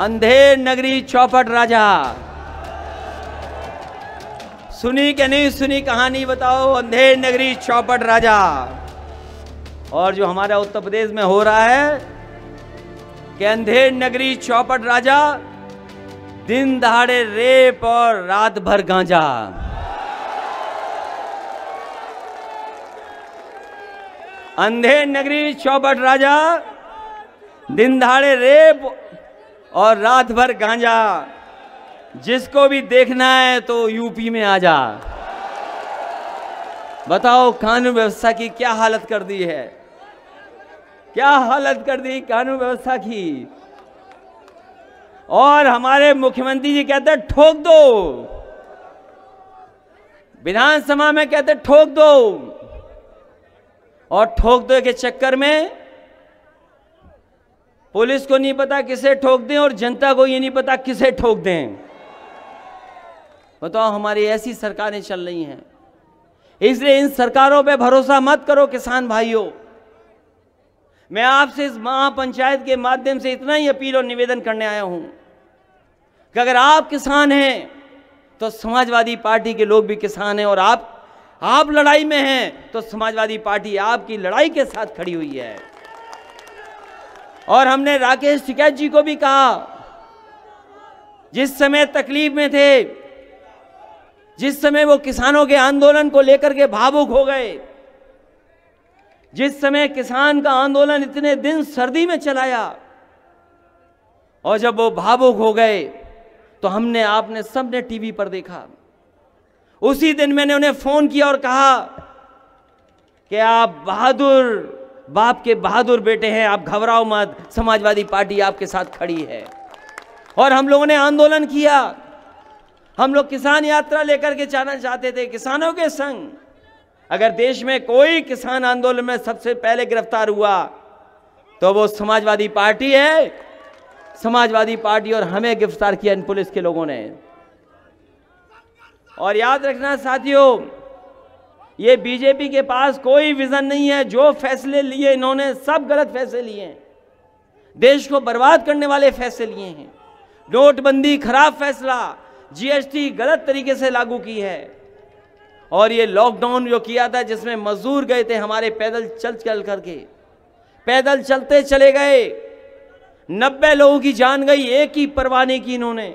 अंधेर नगरी चौपट राजा सुनी क्या नहीं सुनी कहानी बताओ अंधेर नगरी चौपट राजा और जो हमारा उत्तर प्रदेश में हो रहा है कि अंधेर नगरी चौपट राजा दिन दहाड़े रेप और रात भर गांजा अंधेर नगरी चौपट राजा दिन दहाड़े रेप और रात भर गांजा जिसको भी देखना है तो यूपी में आ जा बताओ कानून व्यवस्था की क्या हालत कर दी है क्या हालत कर दी कानून व्यवस्था की और हमारे मुख्यमंत्री जी कहते ठोक दो विधानसभा में कहते ठोक दो और ठोक दो के चक्कर में पुलिस को नहीं पता किसे ठोक दें और जनता को ये नहीं पता किसे ठोक दें बताओ हमारी ऐसी सरकारें चल रही हैं इसलिए इन सरकारों पे भरोसा मत करो किसान भाइयों मैं आपसे इस महापंचायत के माध्यम से इतना ही अपील और निवेदन करने आया हूं कि अगर आप किसान हैं तो समाजवादी पार्टी के लोग भी किसान हैं और आप आप लड़ाई में हैं तो समाजवादी पार्टी आपकी लड़ाई के साथ खड़ी हुई है और हमने राकेश टिकैत जी को भी कहा जिस समय तकलीफ में थे जिस समय वो किसानों के आंदोलन को लेकर के भावुक हो गए जिस समय किसान का आंदोलन इतने दिन सर्दी में चलाया और जब वो भावुक हो गए तो हमने आपने सबने टीवी पर देखा उसी दिन मैंने उन्हें फोन किया और कहा कि आप बहादुर बाप के बहादुर बेटे हैं आप घबराओ मत समाजवादी पार्टी आपके साथ खड़ी है और हम लोगों ने आंदोलन किया हम लोग किसान यात्रा लेकर के जाना चाहते थे किसानों के संग अगर देश में कोई किसान आंदोलन में सबसे पहले गिरफ्तार हुआ तो वो समाजवादी पार्टी है समाजवादी पार्टी और हमें गिरफ्तार किया इन पुलिस के लोगों ने और याद रखना साथियों ये बीजेपी के पास कोई विजन नहीं है जो फैसले लिए इन्होंने सब गलत फैसले लिए हैं देश को बर्बाद करने वाले फैसले लिए हैं नोटबंदी खराब फैसला जीएसटी गलत तरीके से लागू की है और ये लॉकडाउन जो किया था जिसमें मजदूर गए थे हमारे पैदल चल चल करके पैदल चलते चले गए नब्बे लोगों की जान गई एक ही परवाह नहीं की इन्होंने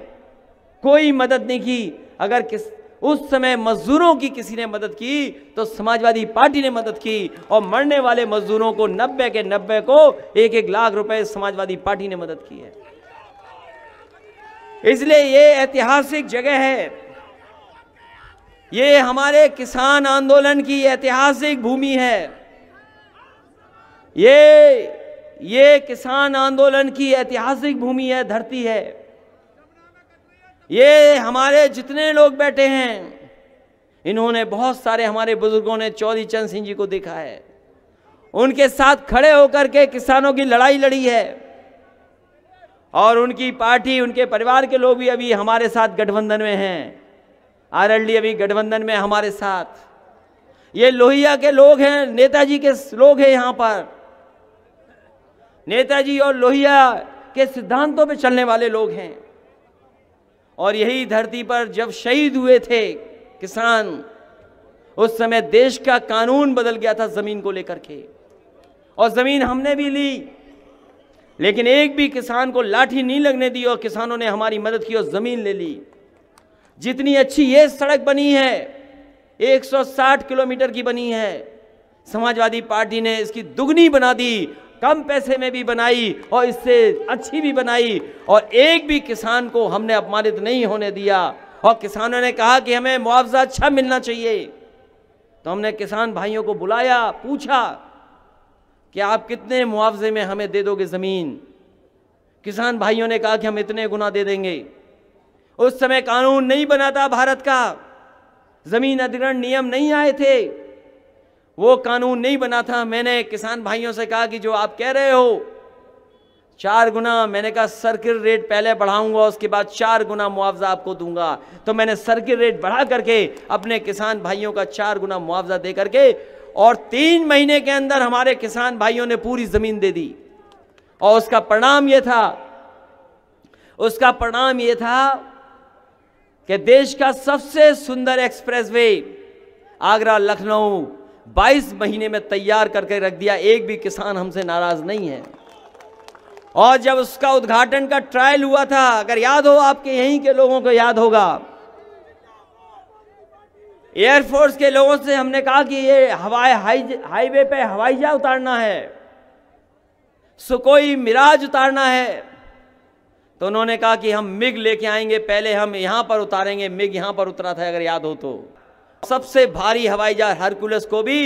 कोई मदद नहीं की अगर किस उस समय मजदूरों की किसी ने मदद की तो समाजवादी पार्टी ने मदद की और मरने वाले मजदूरों को नब्बे के नब्बे को एक एक लाख रुपए समाजवादी पार्टी ने मदद की है इसलिए ये ऐतिहासिक जगह है ये हमारे किसान आंदोलन की ऐतिहासिक भूमि है ये ये किसान आंदोलन की ऐतिहासिक भूमि है धरती है ये हमारे जितने लोग बैठे हैं इन्होंने बहुत सारे हमारे बुजुर्गों ने चौधरी चंद सिंह जी को देखा है उनके साथ खड़े होकर के किसानों की लड़ाई लड़ी है और उनकी पार्टी उनके परिवार के लोग भी अभी हमारे साथ गठबंधन में हैं आरएलडी अभी गठबंधन में हमारे साथ ये लोहिया के लोग हैं नेताजी के लोग हैं यहाँ पर नेताजी और लोहिया के सिद्धांतों पे चलने वाले लोग हैं और यही धरती पर जब शहीद हुए थे किसान उस समय देश का कानून बदल गया था ज़मीन को लेकर के और ज़मीन हमने भी ली लेकिन एक भी किसान को लाठी नहीं लगने दी और किसानों ने हमारी मदद की और ज़मीन ले ली जितनी अच्छी ये सड़क बनी है 160 किलोमीटर की बनी है समाजवादी पार्टी ने इसकी दुगनी बना दी कम पैसे में भी बनाई और इससे अच्छी भी बनाई और एक भी किसान को हमने अपमानित नहीं होने दिया और किसानों ने कहा कि हमें मुआवजा अच्छा मिलना चाहिए तो हमने किसान भाइयों को बुलाया पूछा कि आप कितने मुआवजे में हमें दे दोगे ज़मीन किसान भाइयों ने कहा कि हम इतने गुना दे देंगे उस समय कानून नहीं बना था भारत का ज़मीन अधिग्रहण नियम नहीं आए थे वो कानून नहीं बना था मैंने किसान भाइयों से कहा कि जो आप कह रहे हो चार गुना मैंने कहा सर्किल रेट पहले बढ़ाऊंगा उसके बाद चार गुना मुआवजा आपको दूंगा तो मैंने सर्किल रेट बढ़ा करके अपने किसान भाइयों का चार गुना मुआवजा दे करके और तीन महीने के अंदर हमारे किसान भाइयों ने पूरी जमीन दे दी और उसका परिणाम यह था उसका परिणाम यह था कि देश का सबसे सुंदर एक्सप्रेस आगरा लखनऊ 22 महीने में तैयार करके रख दिया एक भी किसान हमसे नाराज नहीं है और जब उसका उद्घाटन का ट्रायल हुआ था अगर याद हो आपके यहीं के लोगों को याद होगा एयरफोर्स के लोगों से हमने कहा कि ये हवाई हाईवे पे हवाई जहाज उतारना है सुकोई मिराज उतारना है तो उन्होंने कहा कि हम मिग लेके आएंगे पहले हम यहां पर उतारेंगे मिग यहां पर उतरा था अगर याद हो तो सबसे भारी हवाई जहाज हरकुलस को भी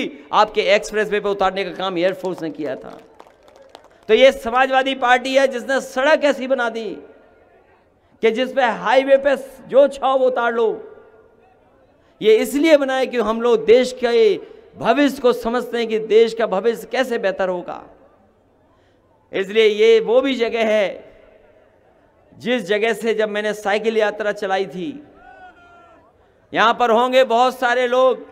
आपके एक्सप्रेस वे पर उतारने का काम एयरफोर्स ने किया था तो ये समाजवादी पार्टी है जिसने सड़क ऐसी बना दी कि जिसपे हाईवे पे जो छाओ वो उतार लो ये इसलिए बनाए कि हम लोग देश के भविष्य को समझते हैं कि देश का भविष्य कैसे बेहतर होगा इसलिए ये वो भी जगह है जिस जगह से जब मैंने साइकिल यात्रा चलाई थी यहाँ पर होंगे बहुत सारे लोग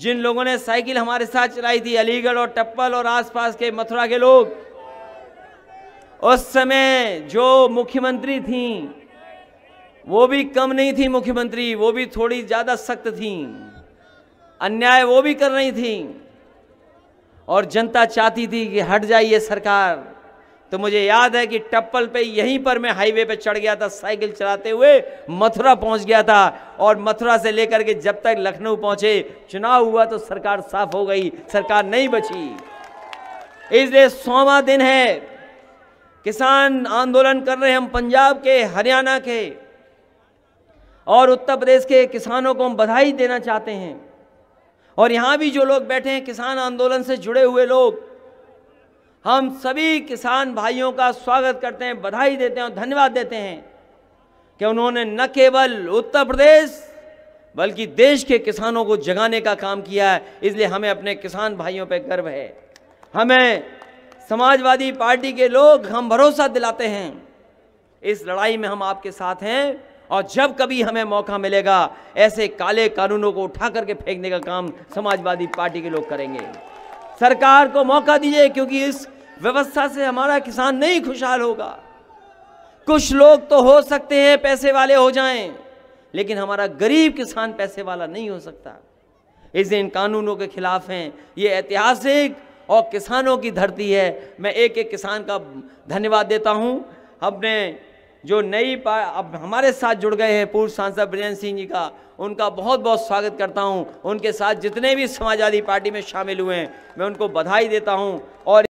जिन लोगों ने साइकिल हमारे साथ चलाई थी अलीगढ़ और टप्पल और आसपास के मथुरा के लोग उस समय जो मुख्यमंत्री थी वो भी कम नहीं थी मुख्यमंत्री वो भी थोड़ी ज़्यादा सख्त थी अन्याय वो भी कर रही थी और जनता चाहती थी कि हट जाइए सरकार तो मुझे याद है कि टप्पल पे यहीं पर मैं हाईवे पे चढ़ गया था साइकिल चलाते हुए मथुरा पहुंच गया था और मथुरा से लेकर के जब तक लखनऊ पहुंचे चुनाव हुआ तो सरकार साफ हो गई सरकार नहीं बची इसलिए सोवा दिन है किसान आंदोलन कर रहे हैं हम पंजाब के हरियाणा के और उत्तर प्रदेश के किसानों को हम बधाई देना चाहते हैं और यहां भी जो लोग बैठे हैं किसान आंदोलन से जुड़े हुए लोग हम सभी किसान भाइयों का स्वागत करते हैं बधाई देते हैं और धन्यवाद देते हैं कि उन्होंने न केवल उत्तर प्रदेश बल्कि देश के किसानों को जगाने का काम किया है इसलिए हमें अपने किसान भाइयों पर गर्व है हमें समाजवादी पार्टी के लोग हम भरोसा दिलाते हैं इस लड़ाई में हम आपके साथ हैं और जब कभी हमें मौका मिलेगा ऐसे काले कानूनों को उठा करके फेंकने का काम समाजवादी पार्टी के लोग करेंगे सरकार को मौका दीजिए क्योंकि इस व्यवस्था से हमारा किसान नहीं खुशहाल होगा कुछ लोग तो हो सकते हैं पैसे वाले हो जाएं लेकिन हमारा गरीब किसान पैसे वाला नहीं हो सकता इस इन कानूनों के खिलाफ हैं ये ऐतिहासिक और किसानों की धरती है मैं एक एक किसान का धन्यवाद देता हूँ हमने जो नई अब हमारे साथ जुड़ गए हैं पूर्व सांसद ब्रजेंद्र सिंह जी का उनका बहुत बहुत स्वागत करता हूं उनके साथ जितने भी समाजवादी पार्टी में शामिल हुए हैं मैं उनको बधाई देता हूं और